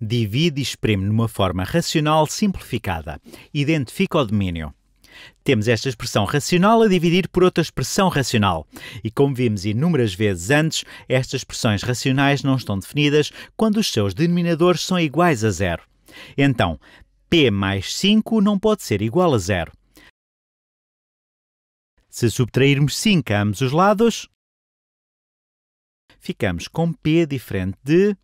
divide e exprime numa forma racional simplificada. Identifica o domínio. Temos esta expressão racional a dividir por outra expressão racional. E como vimos inúmeras vezes antes, estas expressões racionais não estão definidas quando os seus denominadores são iguais a zero. Então, p mais 5 não pode ser igual a zero. Se subtrairmos 5 a ambos os lados, ficamos com P diferente de,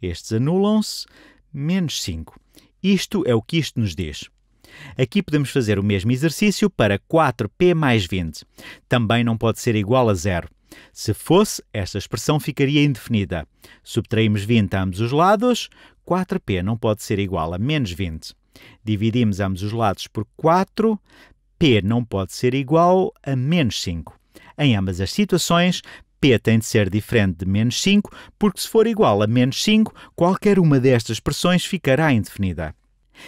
estes anulam-se, menos 5. Isto é o que isto nos diz. Aqui podemos fazer o mesmo exercício para 4p mais 20. Também não pode ser igual a zero. Se fosse, esta expressão ficaria indefinida. Subtraímos 20 a ambos os lados, 4p não pode ser igual a menos 20. Dividimos ambos os lados por 4, p não pode ser igual a menos 5. Em ambas as situações, P tem de ser diferente de menos 5, porque se for igual a menos 5, qualquer uma destas expressões ficará indefinida.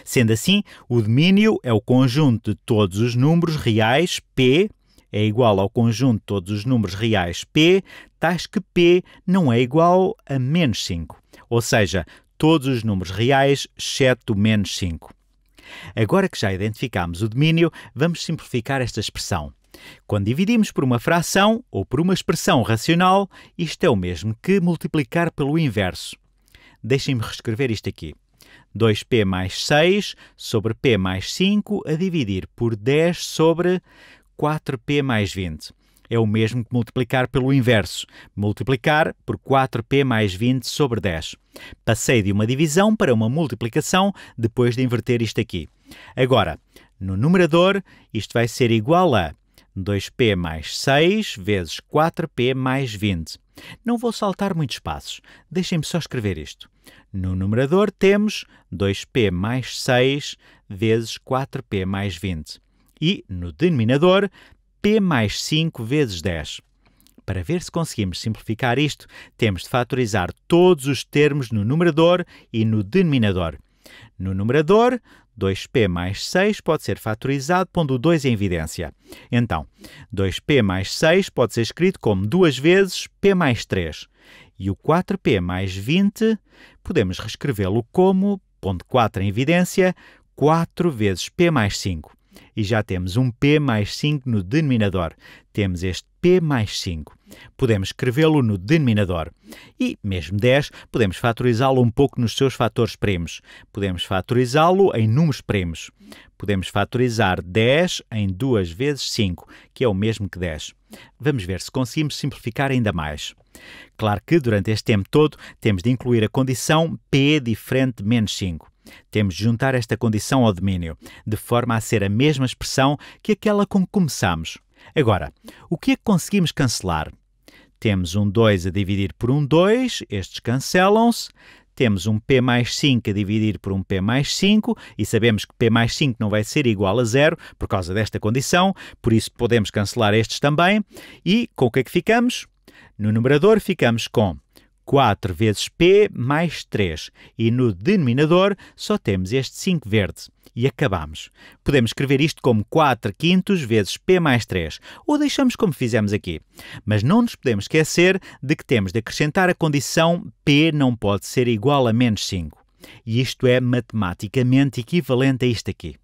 Sendo assim, o domínio é o conjunto de todos os números reais P é igual ao conjunto de todos os números reais P, tais que P não é igual a menos 5, ou seja, todos os números reais exceto menos 5. Agora que já identificamos o domínio, vamos simplificar esta expressão. Quando dividimos por uma fração ou por uma expressão racional, isto é o mesmo que multiplicar pelo inverso. Deixem-me reescrever isto aqui. 2p mais 6 sobre p mais 5 a dividir por 10 sobre 4p mais 20. É o mesmo que multiplicar pelo inverso, multiplicar por 4p mais 20 sobre 10. Passei de uma divisão para uma multiplicação depois de inverter isto aqui. Agora, no numerador, isto vai ser igual a 2p mais 6 vezes 4p mais 20. Não vou saltar muitos passos, deixem-me só escrever isto. No numerador temos 2p mais 6 vezes 4p mais 20. E no denominador, p mais 5 vezes 10. Para ver se conseguimos simplificar isto, temos de fatorizar todos os termos no numerador e no denominador. No numerador, 2p mais 6 pode ser fatorizado pondo o 2 em evidência. Então, 2p mais 6 pode ser escrito como 2 vezes p mais 3. E o 4p mais 20 podemos reescrevê-lo como, pondo 4 em evidência, 4 vezes p mais 5. E já temos um p mais 5 no denominador. Temos este p mais 5. Podemos escrevê-lo no denominador e, mesmo 10, podemos fatorizá-lo um pouco nos seus fatores primos. Podemos fatorizá-lo em números primos. Podemos fatorizar 10 em 2 vezes 5, que é o mesmo que 10. Vamos ver se conseguimos simplificar ainda mais. Claro que, durante este tempo todo, temos de incluir a condição p diferente de menos 5. Temos de juntar esta condição ao domínio, de forma a ser a mesma expressão que aquela com que começamos. Agora, o que é que conseguimos cancelar? Temos um 2 a dividir por um 2, estes cancelam-se. Temos um P mais 5 a dividir por um P mais 5 e sabemos que P mais 5 não vai ser igual a zero por causa desta condição, por isso podemos cancelar estes também. E com o que é que ficamos? No numerador ficamos com 4 vezes P mais 3. E no denominador só temos este 5 verde. E acabamos. Podemos escrever isto como 4 quintos vezes P mais 3. Ou deixamos como fizemos aqui. Mas não nos podemos esquecer de que temos de acrescentar a condição P não pode ser igual a menos 5. E isto é matematicamente equivalente a isto aqui.